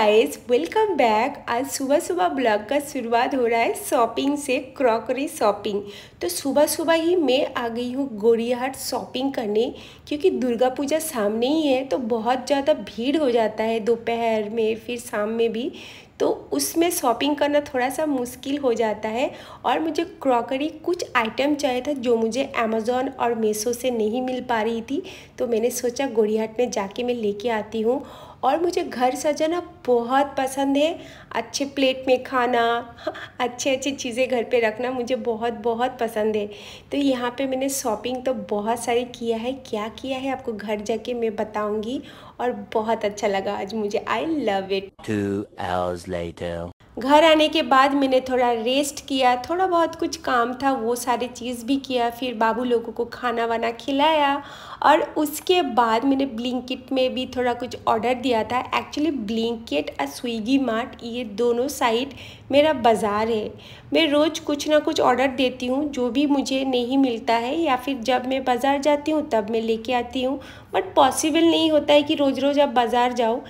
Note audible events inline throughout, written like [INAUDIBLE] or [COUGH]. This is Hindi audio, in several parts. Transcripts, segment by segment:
गाइस वेलकम बैक आज सुबह सुबह ब्लॉग का शुरुआत हो रहा है शॉपिंग से क्रॉकरी शॉपिंग तो सुबह सुबह ही मैं आ गई हूँ गोरियाहाट शॉपिंग करने क्योंकि दुर्गा पूजा सामने ही है तो बहुत ज़्यादा भीड़ हो जाता है दोपहर में फिर शाम में भी तो उसमें शॉपिंग करना थोड़ा सा मुश्किल हो जाता है और मुझे क्रॉकरी कुछ आइटम चाहिए था जो मुझे अमेज़ोन और मेसो से नहीं मिल पा रही थी तो मैंने सोचा गोड़ीहाट में जाके मैं लेके आती हूँ और मुझे घर सजाना बहुत पसंद है अच्छे प्लेट में खाना [LAUGHS] अच्छे अच्छे चीज़ें घर पे रखना मुझे बहुत बहुत पसंद है तो यहाँ पे मैंने शॉपिंग तो बहुत सारी किया है क्या किया है आपको घर जाके मैं बताऊँगी और बहुत अच्छा लगा आज मुझे आई लव इट घर आने के बाद मैंने थोड़ा रेस्ट किया थोड़ा बहुत कुछ काम था वो सारी चीज़ भी किया फिर बाबू लोगों को खाना वाना खिलाया और उसके बाद मैंने ब्लिंकिट में भी थोड़ा कुछ ऑर्डर दिया था एक्चुअली ब्लिंकिट और स्विगी मार्ट ये दोनों साइट मेरा बाज़ार है मैं रोज़ कुछ ना कुछ ऑर्डर देती हूँ जो भी मुझे नहीं मिलता है या फिर जब मैं बाज़ार जाती हूँ तब मैं लेके आती हूँ बट पॉसिबल नहीं होता है कि रोज़ रोज़ आप बाज़ार जाओ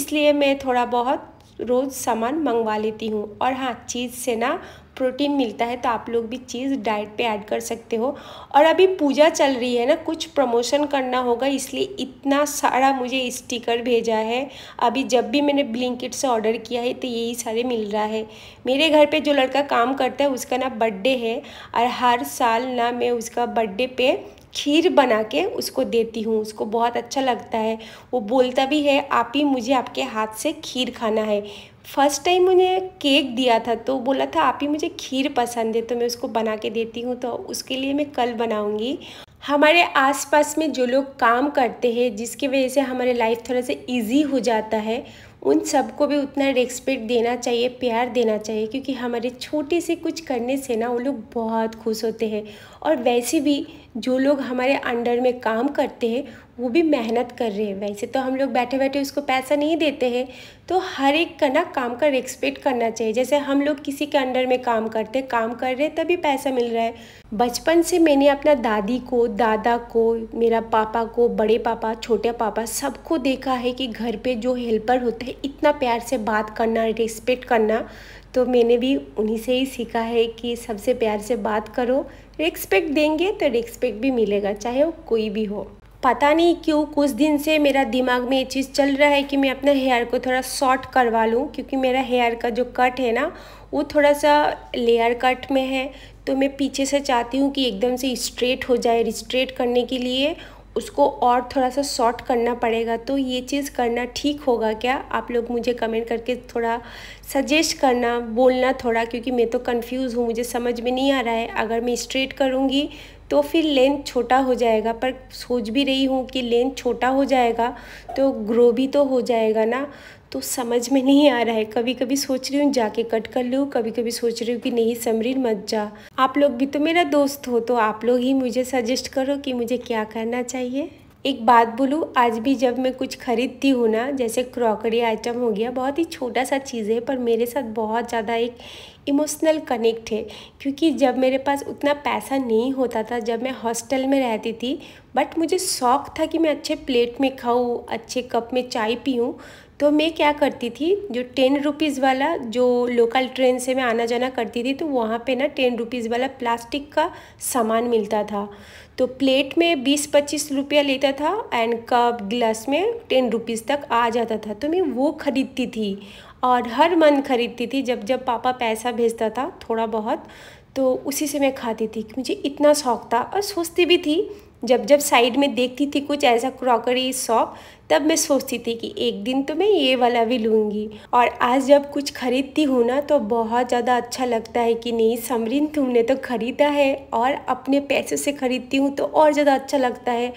इसलिए मैं थोड़ा बहुत रोज़ सामान मंगवा लेती हूँ और हाँ चीज़ से ना प्रोटीन मिलता है तो आप लोग भी चीज़ डाइट पे ऐड कर सकते हो और अभी पूजा चल रही है ना कुछ प्रमोशन करना होगा इसलिए इतना सारा मुझे स्टिकर भेजा है अभी जब भी मैंने ब्लिंकिट से ऑर्डर किया है तो यही सारे मिल रहा है मेरे घर पे जो लड़का काम करता है उसका ना बर्थडे है और हर साल ना मैं उसका बर्थडे पे खीर बना के उसको देती हूँ उसको बहुत अच्छा लगता है वो बोलता भी है आप ही मुझे आपके हाथ से खीर खाना है फर्स्ट टाइम मुझे केक दिया था तो बोला था आप ही मुझे खीर पसंद है तो मैं उसको बना के देती हूँ तो उसके लिए मैं कल बनाऊँगी हमारे आसपास में जो लोग काम करते हैं जिसकी वजह से हमारे लाइफ थोड़ा सा इजी हो जाता है उन सबको भी उतना रेस्पेक्ट देना चाहिए प्यार देना चाहिए क्योंकि हमारे छोटे से कुछ करने से ना वो लोग बहुत खुश होते हैं और वैसे भी जो लोग हमारे अंडर में काम करते हैं वो भी मेहनत कर रहे हैं वैसे तो हम लोग बैठे बैठे उसको पैसा नहीं देते हैं तो हर एक का ना काम का रिस्पेक्ट करना चाहिए जैसे हम लोग किसी के अंडर में काम करते काम कर रहे तभी पैसा मिल रहा है बचपन से मैंने अपना दादी को दादा को मेरा पापा को बड़े पापा छोटे पापा सबको देखा है कि घर पे जो हेल्पर होते हैं इतना प्यार से बात करना रिस्पेक्ट करना तो मैंने भी उन्हीं से ही सीखा है कि सबसे प्यार से बात करो रिस्पेक्ट देंगे तो रिस्पेक्ट भी मिलेगा चाहे वो कोई भी हो पता नहीं क्यों कुछ दिन से मेरा दिमाग में ये चीज़ चल रहा है कि मैं अपना हेयर को थोड़ा शॉर्ट करवा लूँ क्योंकि मेरा हेयर का जो कट है ना वो थोड़ा सा लेयर कट में है तो मैं पीछे से चाहती हूँ कि एकदम से स्ट्रेट हो जाए स्ट्रेट करने के लिए उसको और थोड़ा सा शॉर्ट करना पड़ेगा तो ये चीज़ करना ठीक होगा क्या आप लोग मुझे कमेंट करके थोड़ा सजेस्ट करना बोलना थोड़ा क्योंकि मैं तो कंफ्यूज हूँ मुझे समझ में नहीं आ रहा है अगर मैं स्ट्रेट करूँगी तो फिर लेंथ छोटा हो जाएगा पर सोच भी रही हूँ कि लेंथ छोटा हो जाएगा तो ग्रो भी तो हो जाएगा ना तो समझ में नहीं आ रहा है कभी कभी सोच रही हूँ जाके कट कर लूँ कभी कभी सोच रही हूँ कि नहीं समरीन मत जा आप लोग भी तो मेरा दोस्त हो तो आप लोग ही मुझे सजेस्ट करो कि मुझे क्या करना चाहिए एक बात बोलूँ आज भी जब मैं कुछ ख़रीदती हूँ ना जैसे क्रॉकरी आइटम हो गया बहुत ही छोटा सा चीज़ है पर मेरे साथ बहुत ज़्यादा एक इमोशनल कनेक्ट है क्योंकि जब मेरे पास उतना पैसा नहीं होता था जब मैं हॉस्टल में रहती थी बट मुझे शौक़ था कि मैं अच्छे प्लेट में खाऊँ अच्छे कप में चाय पीऊँ तो मैं क्या करती थी जो टेन रुपीज़ वाला जो लोकल ट्रेन से मैं आना जाना करती थी तो वहाँ पे ना टेन रुपीज़ वाला प्लास्टिक का सामान मिलता था तो प्लेट में बीस पच्चीस रुपया लेता था एंड कप ग्लास में टेन रुपीज़ तक आ जाता था तो मैं वो ख़रीदती थी और हर मन ख़रीदती थी जब जब पापा पैसा भेजता था थोड़ा बहुत तो उसी से मैं खाती थी मुझे इतना शौक था और सोचती भी थी जब जब साइड में देखती थी कुछ ऐसा क्रॉकरी शॉप तब मैं सोचती थी कि एक दिन तो मैं ये वाला भी लूँगी और आज जब कुछ खरीदती हूँ ना तो बहुत ज़्यादा अच्छा लगता है कि नहीं समरिन तुमने तो ख़रीदा है और अपने पैसे से ख़रीदती हूँ तो और ज़्यादा अच्छा लगता है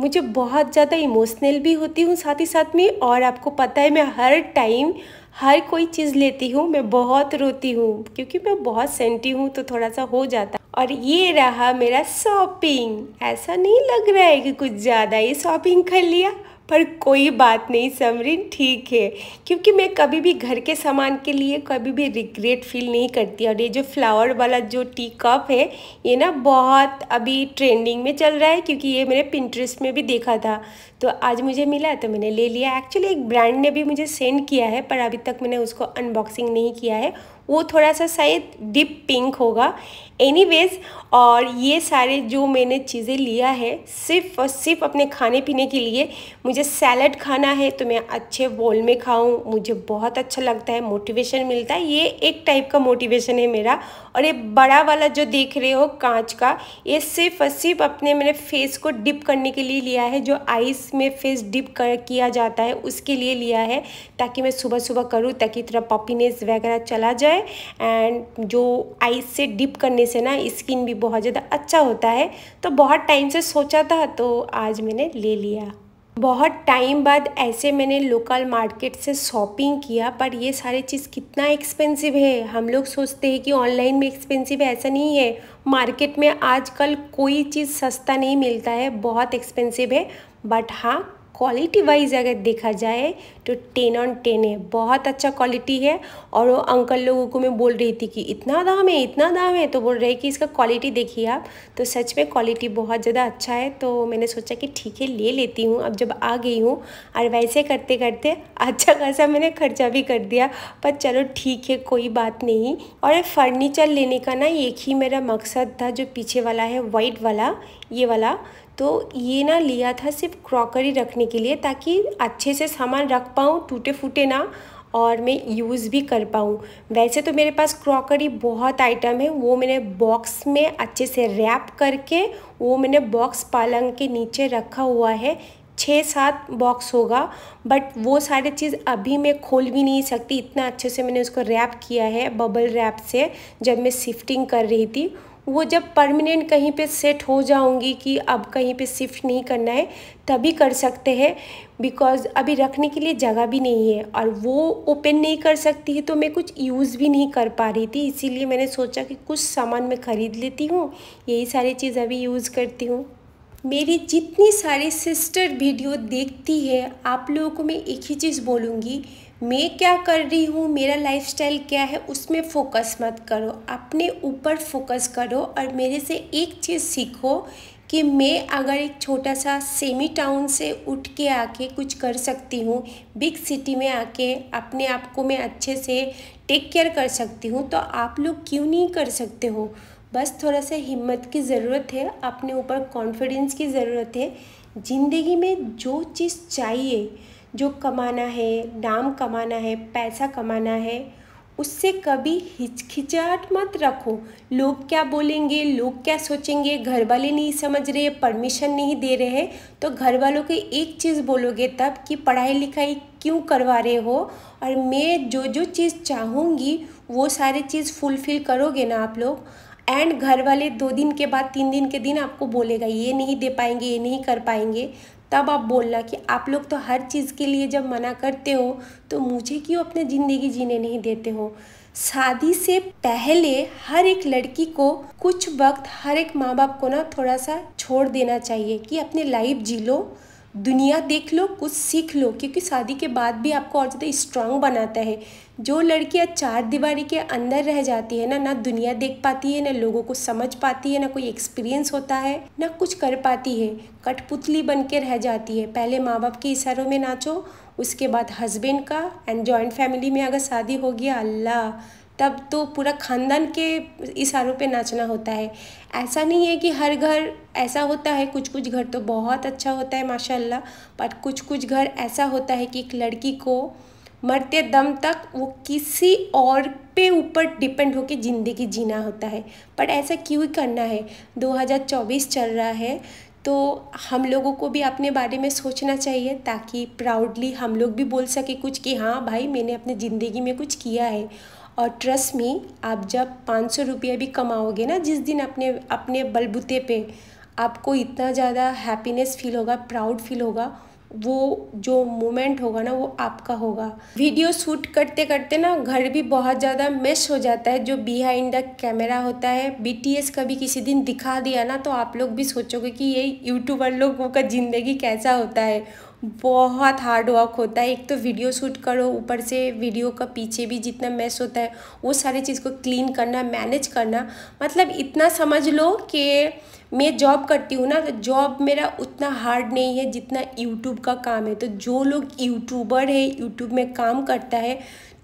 मुझे बहुत ज़्यादा इमोशनल भी होती हूँ साथ ही साथ में और आपको पता है मैं हर टाइम हर कोई चीज़ लेती हूँ मैं बहुत रोती हूँ क्योंकि मैं बहुत सेंटी हूँ तो थोड़ा सा हो जाता और ये रहा मेरा शॉपिंग ऐसा नहीं लग रहा है कि कुछ ज़्यादा ही शॉपिंग कर लिया पर कोई बात नहीं समरीन ठीक है क्योंकि मैं कभी भी घर के सामान के लिए कभी भी रिग्रेट फील नहीं करती और ये जो फ्लावर वाला जो टी कप है ये ना बहुत अभी ट्रेंडिंग में चल रहा है क्योंकि ये मैंने पिंट्रेस्ट में भी देखा था तो आज मुझे मिला तो मैंने ले लिया एक्चुअली एक ब्रांड ने भी मुझे सेंड किया है पर अभी तक मैंने उसको अनबॉक्सिंग नहीं किया है वो थोड़ा सा शायद डीप पिंक होगा एनीवेज और ये सारे जो मैंने चीज़ें लिया है सिर्फ और सिर्फ अपने खाने पीने के लिए मुझे सैलड खाना है तो मैं अच्छे बोल में खाऊं मुझे बहुत अच्छा लगता है मोटिवेशन मिलता है ये एक टाइप का मोटिवेशन है मेरा और ये बड़ा वाला जो देख रहे हो कांच का ये सिर्फ और सिर्फ अपने मैंने फेस को डिप करने के लिए लिया है जो आइस में फेस डिप कर किया जाता है उसके लिए लिया है ताकि मैं सुबह सुबह करूँ ताकि थोड़ा पपीनेस वगैरह चला जाए है एंड जो आइस से डिप करने से ना स्किन भी बहुत ज़्यादा अच्छा होता है तो बहुत टाइम से सोचा था तो आज मैंने ले लिया बहुत टाइम बाद ऐसे मैंने लोकल मार्केट से शॉपिंग किया पर ये सारे चीज़ कितना एक्सपेंसिव है हम लोग सोचते हैं कि ऑनलाइन में एक्सपेंसिव है ऐसा नहीं है मार्केट में आजकल कोई चीज़ सस्ता नहीं मिलता है बहुत एक्सपेंसिव है बट हाँ क्वालिटी वाइज अगर देखा जाए तो टेन ऑन टेन है बहुत अच्छा क्वालिटी है और वो अंकल लोगों को मैं बोल रही थी कि इतना दाम है इतना दाम है तो बोल रहे कि इसका क्वालिटी देखिए आप तो सच में क्वालिटी बहुत ज़्यादा अच्छा है तो मैंने सोचा कि ठीक है ले लेती हूँ अब जब आ गई हूँ और वैसे करते करते अच्छा खासा मैंने खर्चा भी कर दिया पर चलो ठीक है कोई बात नहीं और फर्नीचर लेने का ना एक ही मेरा मकसद था जो पीछे वाला है वाइट वाला ये वाला तो ये ना लिया था सिर्फ क्रॉकरी रखने के लिए ताकि अच्छे से सामान रख पाऊँ टूटे फूटे ना और मैं यूज़ भी कर पाऊँ वैसे तो मेरे पास क्रॉकरी बहुत आइटम है वो मैंने बॉक्स में अच्छे से रैप करके वो मैंने बॉक्स पालंग के नीचे रखा हुआ है छः सात बॉक्स होगा बट वो सारे चीज़ अभी मैं खोल भी नहीं सकती इतना अच्छे से मैंने उसको रैप किया है बबल रैप से जब मैं शिफ्टिंग कर रही थी वो जब परमानेंट कहीं पे सेट हो जाऊंगी कि अब कहीं पे शिफ्ट नहीं करना है तभी कर सकते हैं बिकॉज़ अभी रखने के लिए जगह भी नहीं है और वो ओपन नहीं कर सकती है तो मैं कुछ यूज़ भी नहीं कर पा रही थी इसीलिए मैंने सोचा कि कुछ सामान मैं ख़रीद लेती हूँ यही सारी चीज़ अभी यूज़ करती हूँ मेरी जितनी सारी सिस्टर वीडियो देखती है आप लोगों को मैं एक ही चीज़ बोलूँगी मैं क्या कर रही हूँ मेरा लाइफस्टाइल क्या है उसमें फोकस मत करो अपने ऊपर फोकस करो और मेरे से एक चीज़ सीखो कि मैं अगर एक छोटा सा सेमी टाउन से उठ के आके कुछ कर सकती हूँ बिग सिटी में आके अपने आप को मैं अच्छे से टेक केयर कर सकती हूँ तो आप लोग क्यों नहीं कर सकते हो बस थोड़ा सा हिम्मत की ज़रूरत है अपने ऊपर कॉन्फिडेंस की ज़रूरत है ज़िंदगी में जो चीज़ चाहिए जो कमाना है नाम कमाना है पैसा कमाना है उससे कभी हिचखिचाहट मत रखो लोग क्या बोलेंगे लोग क्या सोचेंगे घर वाले नहीं समझ रहे परमिशन नहीं दे रहे हैं तो घर वालों को एक चीज़ बोलोगे तब कि पढ़ाई लिखाई क्यों करवा रहे हो और मैं जो जो चीज़ चाहूँगी वो सारे चीज़ फुलफ़िल करोगे ना आप लोग एंड घर वाले दो दिन के बाद तीन दिन के दिन आपको बोलेगा ये नहीं दे पाएंगे ये नहीं कर पाएंगे तब आप बोलना कि आप लोग तो हर चीज़ के लिए जब मना करते हो तो मुझे क्यों अपने ज़िंदगी जीने नहीं देते हो शादी से पहले हर एक लड़की को कुछ वक्त हर एक माँ बाप को ना थोड़ा सा छोड़ देना चाहिए कि अपनी लाइफ जी लो दुनिया देख लो कुछ सीख लो क्योंकि शादी के बाद भी आपको और ज़्यादा स्ट्रांग बनाता है जो लड़कियाँ चार दीवारी के अंदर रह जाती है ना ना दुनिया देख पाती है ना लोगों को समझ पाती है ना कोई एक्सपीरियंस होता है ना कुछ कर पाती है कठपुतली बन के रह जाती है पहले माँ बाप के इशारों में नाचो उसके बाद हस्बैंड का एंड जॉइंट फैमिली में अगर शादी हो गया अल्लाह तब तो पूरा ख़ानदान के इशारों पे नाचना होता है ऐसा नहीं है कि हर घर ऐसा होता है कुछ कुछ घर तो बहुत अच्छा होता है माशाल्लाह बट कुछ कुछ घर ऐसा होता है कि एक लड़की को मरते दम तक वो किसी और पे ऊपर डिपेंड होके ज़िंदगी जीना होता है पर ऐसा क्यों करना है 2024 चल रहा है तो हम लोगों को भी अपने बारे में सोचना चाहिए ताकि प्राउडली हम लोग भी बोल सके कुछ कि हाँ भाई मैंने अपने ज़िंदगी में कुछ किया है और ट्रस्ट मी आप जब पाँच सौ रुपया भी कमाओगे ना जिस दिन अपने अपने बलबूते पे आपको इतना ज़्यादा हैप्पीनेस फील होगा प्राउड फील होगा वो जो मोमेंट होगा ना वो आपका होगा वीडियो शूट करते करते ना घर भी बहुत ज़्यादा मिस हो जाता है जो बिहाइंड द कैमरा होता है बीटीएस का भी किसी दिन दिखा दिया ना तो आप लोग भी सोचोगे कि ये यूट्यूबर लोगों का ज़िंदगी कैसा होता है बहुत हार्ड वर्क होता है एक तो वीडियो शूट करो ऊपर से वीडियो का पीछे भी जितना मैस होता है वो सारी चीज़ को क्लीन करना मैनेज करना मतलब इतना समझ लो कि मैं जॉब करती हूँ ना तो जॉब मेरा उतना हार्ड नहीं है जितना यूट्यूब का काम है तो जो लोग यूट्यूबर है यूट्यूब में काम करता है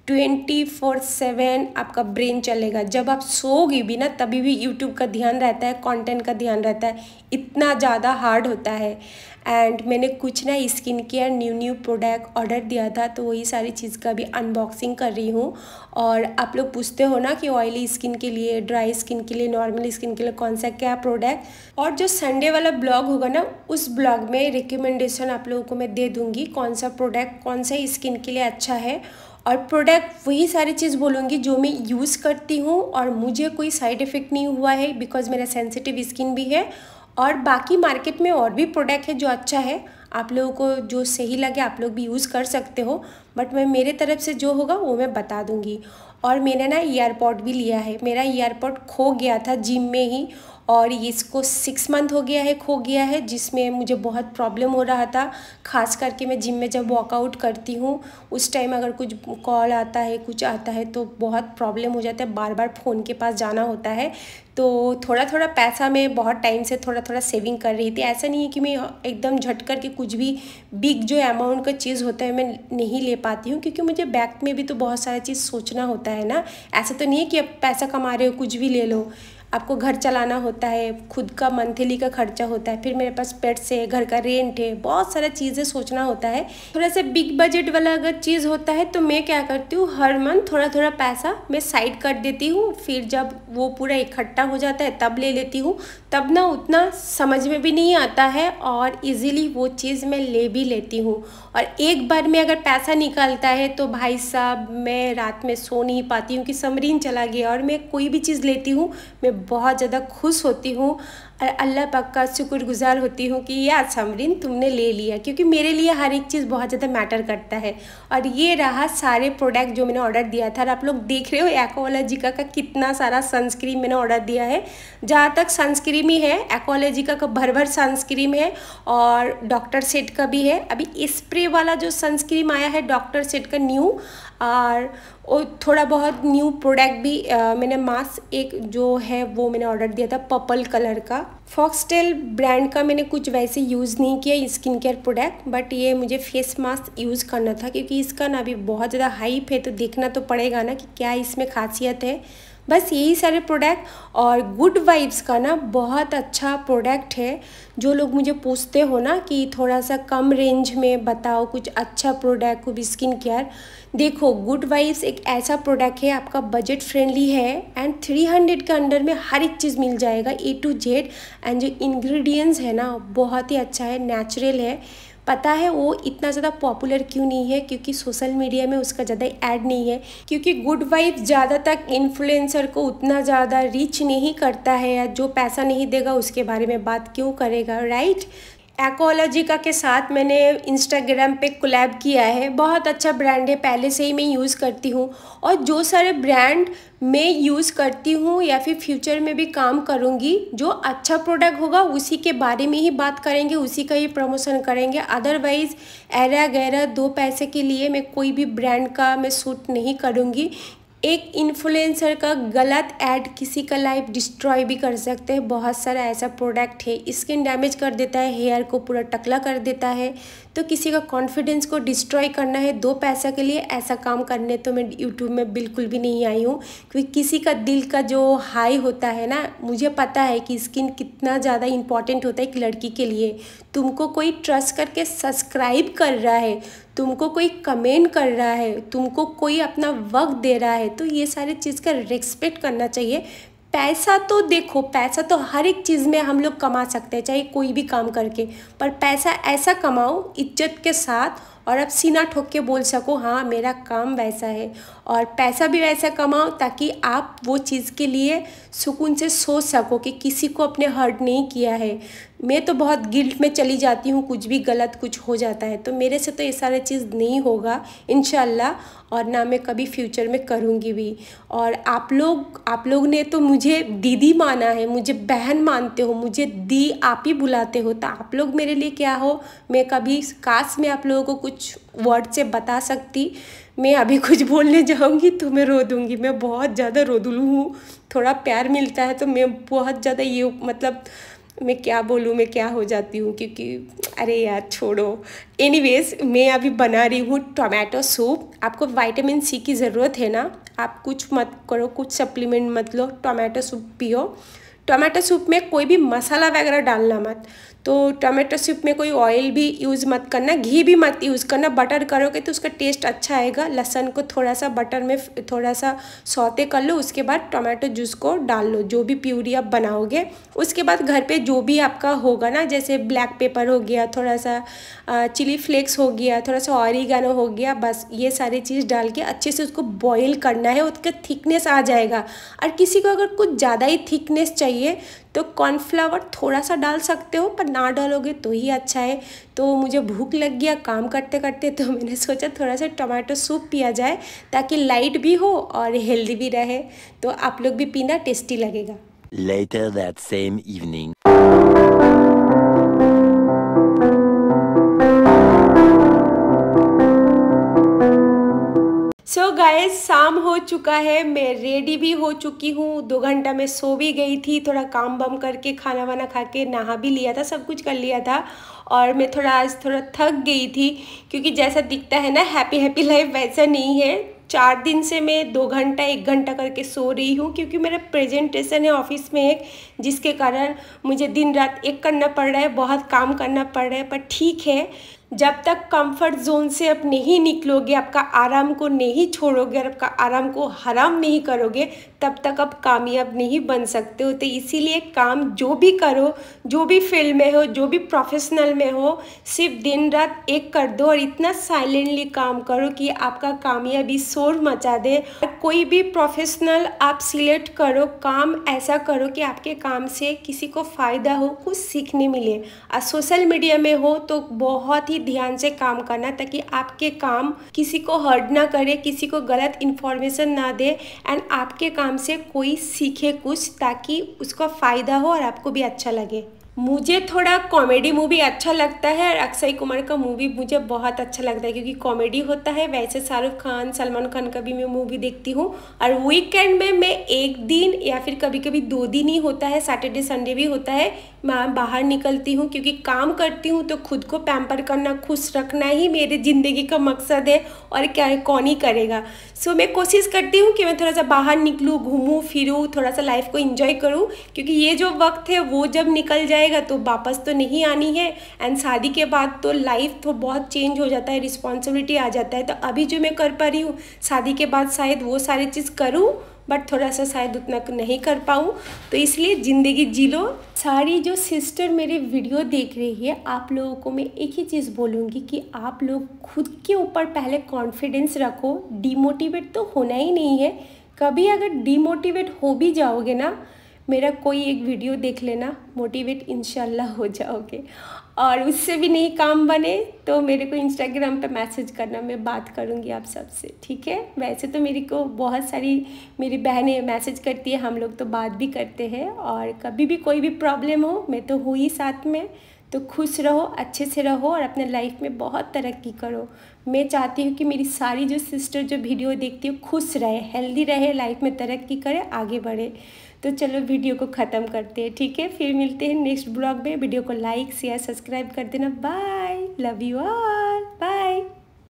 ट्वेंटी फोर सेवन आपका ब्रेन चलेगा जब आप सोओगे भी ना तभी भी यूट्यूब का ध्यान रहता है कंटेंट का ध्यान रहता है इतना ज़्यादा हार्ड होता है एंड मैंने कुछ ना skin care new new product order दिया था तो वही सारी चीज़ का भी अनबॉक्सिंग कर रही हूँ और आप लोग पूछते हो ना कि ऑयली स्किन के लिए ड्राई स्किन के लिए नॉर्मल स्किन के लिए कौन सा क्या प्रोडक्ट और जो संडे वाला ब्लॉग होगा ना उस ब्लॉग में रिकमेंडेशन आप लोगों को मैं दे दूँगी कौन सा प्रोडक्ट कौन सा स्किन के लिए अच्छा है और प्रोडक्ट वही सारी चीज़ बोलूँगी जो मैं यूज़ करती हूँ और मुझे कोई साइड इफ़ेक्ट नहीं हुआ है बिकॉज़ मेरा सेंसिटिव स्किन भी है और बाकी मार्केट में और भी प्रोडक्ट है जो अच्छा है आप लोगों को जो सही लगे आप लोग भी यूज़ कर सकते हो बट मैं मेरे तरफ से जो होगा वो मैं बता दूँगी और मैंने ना ईयरपॉड भी लिया है मेरा ईयरपॉड खो गया था जिम में ही और इसको सिक्स मंथ हो गया है खो गया है जिसमें मुझे बहुत प्रॉब्लम हो रहा था खास करके मैं जिम में जब वॉकआउट करती हूँ उस टाइम अगर कुछ कॉल आता है कुछ आता है तो बहुत प्रॉब्लम हो जाता है बार बार फ़ोन के पास जाना होता है तो थोड़ा थोड़ा पैसा मैं बहुत टाइम से थोड़ा थोड़ा सेविंग कर रही थी ऐसा नहीं है कि मैं एकदम झट करके कुछ भी बिग जो अमाउंट का चीज़ होता है मैं नहीं ले पाती हूँ क्योंकि मुझे बैक में भी तो बहुत सारा चीज़ सोचना होता है ना ऐसा तो नहीं है कि अब पैसा कमा रहे हो कुछ भी ले लो आपको घर चलाना होता है खुद का मंथली का खर्चा होता है फिर मेरे पास पेट्स है घर का रेंट है बहुत सारा चीज़ें सोचना होता है थोड़ा सा बिग बजट वाला अगर चीज़ होता है तो मैं क्या करती हूँ हर मंथ थोड़ा थोड़ा पैसा मैं साइड कर देती हूँ फिर जब वो पूरा इकट्ठा हो जाता है तब ले लेती हूँ तब ना उतना समझ में भी नहीं आता है और ईजिली वो चीज़ मैं ले भी लेती हूँ और एक बार में अगर पैसा निकलता है तो भाई साहब मैं रात में सो नहीं पाती हूँ कि समरीन चला गया और मैं कोई भी चीज़ लेती हूँ मैं बहुत ज़्यादा खुश होती हूँ और अल्लाह पाक का शुक्रगुजार होती हूँ कि ये समरिन तुमने ले लिया क्योंकि मेरे लिए हर एक चीज़ बहुत ज़्यादा मैटर करता है और ये रहा सारे प्रोडक्ट जो मैंने ऑर्डर दिया था और आप लोग देख रहे हो एक्वालॉजिका का कितना सारा सनस्क्रीन मैंने ऑर्डर दिया है जहाँ तक सनस्क्रीम ही है एक्वालॉजिका का भर भर सनस्क्रीम है और डॉक्टर सेट का भी है अभी स्प्रे वाला जो सनस्क्रीम आया है डॉक्टर सेट का न्यू और और थोड़ा बहुत न्यू प्रोडक्ट भी आ, मैंने मास्क एक जो है वो मैंने ऑर्डर दिया था पर्पल कलर का फॉक्सटेल ब्रांड का मैंने कुछ वैसे यूज़ नहीं किया स्किन केयर प्रोडक्ट बट ये मुझे फेस मास्क यूज़ करना था क्योंकि इसका ना अभी बहुत ज़्यादा हाइप है तो देखना तो पड़ेगा ना कि क्या इसमें खासियत है बस यही सारे प्रोडक्ट और गुड वाइब्स का ना बहुत अच्छा प्रोडक्ट है जो लोग मुझे पूछते हो ना कि थोड़ा सा कम रेंज में बताओ कुछ अच्छा प्रोडक्ट कुछ स्किन केयर देखो गुड वाइब्स एक ऐसा प्रोडक्ट है आपका बजट फ्रेंडली है एंड थ्री हंड्रेड के अंडर में हर एक चीज़ मिल जाएगा ए टू जेड एंड जो इंग्रेडिएंट्स है ना बहुत ही अच्छा है नेचुरल है पता है वो इतना ज़्यादा पॉपुलर क्यों नहीं है क्योंकि सोशल मीडिया में उसका ज़्यादा ऐड नहीं है क्योंकि गुड वाइफ ज़्यादा तक इन्फ्लुएंसर को उतना ज़्यादा रीच नहीं करता है या जो पैसा नहीं देगा उसके बारे में बात क्यों करेगा राइट एकोलॉजिका के साथ मैंने इंस्टाग्राम पे कोलैब किया है बहुत अच्छा ब्रांड है पहले से ही मैं यूज़ करती हूँ और जो सारे ब्रांड मैं यूज़ करती हूँ या फिर फ्यूचर में भी काम करूँगी जो अच्छा प्रोडक्ट होगा उसी के बारे में ही बात करेंगे उसी का ही प्रमोशन करेंगे अदरवाइज़ एरा गैरा दो पैसे के लिए मैं कोई भी ब्रांड का मैं सूट नहीं करूँगी एक इन्फ्लुएंसर का गलत ऐड किसी का लाइफ डिस्ट्रॉय भी कर सकते हैं बहुत सारा ऐसा प्रोडक्ट है स्किन डैमेज कर देता है हेयर को पूरा टकला कर देता है तो किसी का कॉन्फिडेंस को डिस्ट्रॉय करना है दो पैसा के लिए ऐसा काम करने तो मैं यूट्यूब में बिल्कुल भी नहीं आई हूँ क्योंकि किसी का दिल का जो हाई होता है ना मुझे पता है कि स्किन कितना ज़्यादा इंपॉर्टेंट होता है एक लड़की के लिए तुमको कोई ट्रस्ट करके सब्सक्राइब कर रहा है तुमको कोई कमेंट कर रहा है तुमको कोई अपना वक्त दे रहा है तो ये सारी चीज़ का रिस्पेक्ट करना चाहिए पैसा तो देखो पैसा तो हर एक चीज़ में हम लोग कमा सकते हैं चाहे कोई भी काम करके पर पैसा ऐसा कमाओ इज्जत के साथ और आप सीना ठोक के बोल सको हाँ मेरा काम वैसा है और पैसा भी वैसा कमाओ ताकि आप वो चीज़ के लिए सुकून से सोच सको कि किसी को अपने हर्ट नहीं किया है मैं तो बहुत गिल्ट में चली जाती हूँ कुछ भी गलत कुछ हो जाता है तो मेरे से तो ये सारा चीज़ नहीं होगा इन और ना मैं कभी फ्यूचर में करूँगी भी और आप लोग आप लोग ने तो मुझे दीदी माना है मुझे बहन मानते हो मुझे दी आप ही बुलाते हो तो आप लोग मेरे लिए क्या हो मैं कभी काश मैं आप लोगों को कुछ कुछ वर्ड से बता सकती मैं अभी कुछ बोलने जाऊँगी तो मैं रो दूंगी मैं बहुत ज़्यादा रोदुलू हूँ थोड़ा प्यार मिलता है तो मैं बहुत ज़्यादा ये मतलब मैं क्या बोलूँ मैं क्या हो जाती हूँ क्योंकि अरे यार छोड़ो एनीवेज मैं अभी बना रही हूँ टोमेटो सूप आपको वाइटामिन सी की ज़रूरत है ना आप कुछ मत करो कुछ सप्लीमेंट मत लो टोमेटो सूप पियो टोमेटो सूप में कोई भी मसाला वगैरह डालना मत तो टमेटो सूप में कोई ऑयल भी यूज़ मत करना घी भी मत यूज़ करना बटर करोगे तो उसका टेस्ट अच्छा आएगा लहसन को थोड़ा सा बटर में थोड़ा सा सौते कर लो उसके बाद टमाटो जूस को डाल लो जो भी प्यूरी आप बनाओगे उसके बाद घर पे जो भी आपका होगा ना जैसे ब्लैक पेपर हो गया थोड़ा सा चिली फ्लेक्स हो गया थोड़ा सा ऑरिगानो हो गया बस ये सारी चीज़ डाल के अच्छे से उसको बॉयल करना है उसका थिकनेस आ जाएगा और किसी को अगर कुछ ज़्यादा ही थिकनेस चाहिए तो कॉर्नफ्लावर थोड़ा सा डाल सकते हो पर ना डालोगे तो ही अच्छा है तो मुझे भूख लग गया काम करते करते तो मैंने सोचा थोड़ा सा टमाटो सूप पिया जाए ताकि लाइट भी हो और हेल्दी भी रहे तो आप लोग भी पीना टेस्टी लगेगा Later that same evening. So so guys शाम हो चुका है मैं रेडी भी हो चुकी हूँ दो घंटा में सो भी गई थी थोड़ा काम बम करके खाना वाना खा के नहा भी लिया था सब कुछ कर लिया था और मैं थोड़ा आज थोड़ा थक गई थी क्योंकि जैसा दिखता है ना हैप्पी हैप्पी लाइफ वैसा नहीं है चार दिन से मैं दो घंटा एक घंटा करके सो रही हूँ क्योंकि मेरा प्रेजेंटेशन है ऑफिस में एक जिसके कारण मुझे दिन रात एक करना पड़ रहा है बहुत काम करना पड़ रहा है पर ठीक है जब तक कंफर्ट जोन से आप नहीं निकलोगे आपका आराम को नहीं छोड़ोगे और आपका आराम को हराम नहीं करोगे तब तक आप कामयाब नहीं बन सकते हो तो इसीलिए काम जो भी करो जो भी फील्ड में हो जो भी प्रोफेशनल में हो सिर्फ दिन रात एक कर दो और इतना साइलेंटली काम करो कि आपका कामयाबी शोर मचा दे कोई भी प्रोफेशनल आप सिलेक्ट करो काम ऐसा करो कि आपके काम से किसी को फ़ायदा हो कुछ सीखने मिले और सोशल मीडिया में हो तो बहुत ही ध्यान से काम करना ताकि आपके काम किसी को हर्ट ना करे किसी को गलत इन्फॉर्मेशन ना दे एंड आपके काम से कोई सीखे कुछ ताकि उसको फ़ायदा हो और आपको भी अच्छा लगे मुझे थोड़ा कॉमेडी मूवी अच्छा लगता है और अक्षय कुमार का मूवी मुझे बहुत अच्छा लगता है क्योंकि कॉमेडी होता है वैसे शाहरुख खान सलमान खान का भी मैं मूवी देखती हूँ और वीकेंड में मैं एक दिन या फिर कभी कभी दो दिन ही होता है सैटरडे संडे भी होता है मैं बाहर निकलती हूँ क्योंकि काम करती हूँ तो खुद को पैम्पर करना खुश रखना ही मेरे ज़िंदगी का मकसद है और क्या कौन ही करेगा सो मैं कोशिश करती हूँ कि मैं थोड़ा सा बाहर निकलूँ घूमूँ फिरूँ थोड़ा सा लाइफ को इंजॉय करूँ क्योंकि ये जो वक्त है वो जब निकल जाएगा तो वापस तो नहीं आनी है एंड शादी के बाद तो लाइफ तो बहुत चेंज हो जाता है रिस्पॉन्सिबिलिटी आ जाता है तो अभी जो मैं कर पा रही हूँ शादी के बाद शायद वो सारी चीज़ करूँ बट थोड़ा सा शायद उतना नहीं कर पाऊँ तो इसलिए ज़िंदगी जी लो सारी जो सिस्टर मेरे वीडियो देख रही है आप लोगों को मैं एक ही चीज़ बोलूँगी कि आप लोग खुद के ऊपर पहले कॉन्फिडेंस रखो डिमोटिवेट तो होना ही नहीं है कभी अगर डिमोटिवेट हो भी जाओगे ना मेरा कोई एक वीडियो देख लेना मोटिवेट इन हो जाओगे और उससे भी नहीं काम बने तो मेरे को इंस्टाग्राम पे मैसेज करना मैं बात करूँगी आप सबसे ठीक है वैसे तो मेरे को बहुत सारी मेरी बहनें मैसेज करती है हम लोग तो बात भी करते हैं और कभी भी कोई भी प्रॉब्लम हो मैं तो हूँ ही साथ में तो खुश रहो अच्छे से रहो और अपने लाइफ में बहुत तरक्की करो मैं चाहती हूँ कि मेरी सारी जो सिस्टर जो वीडियो देखती हो खुश रहे हेल्दी रहे लाइफ में तरक्की करे आगे बढ़े तो चलो वीडियो को ख़त्म करते हैं ठीक है फिर मिलते हैं नेक्स्ट ब्लॉग में वीडियो को लाइक शेयर सब्सक्राइब कर देना bye love you all bye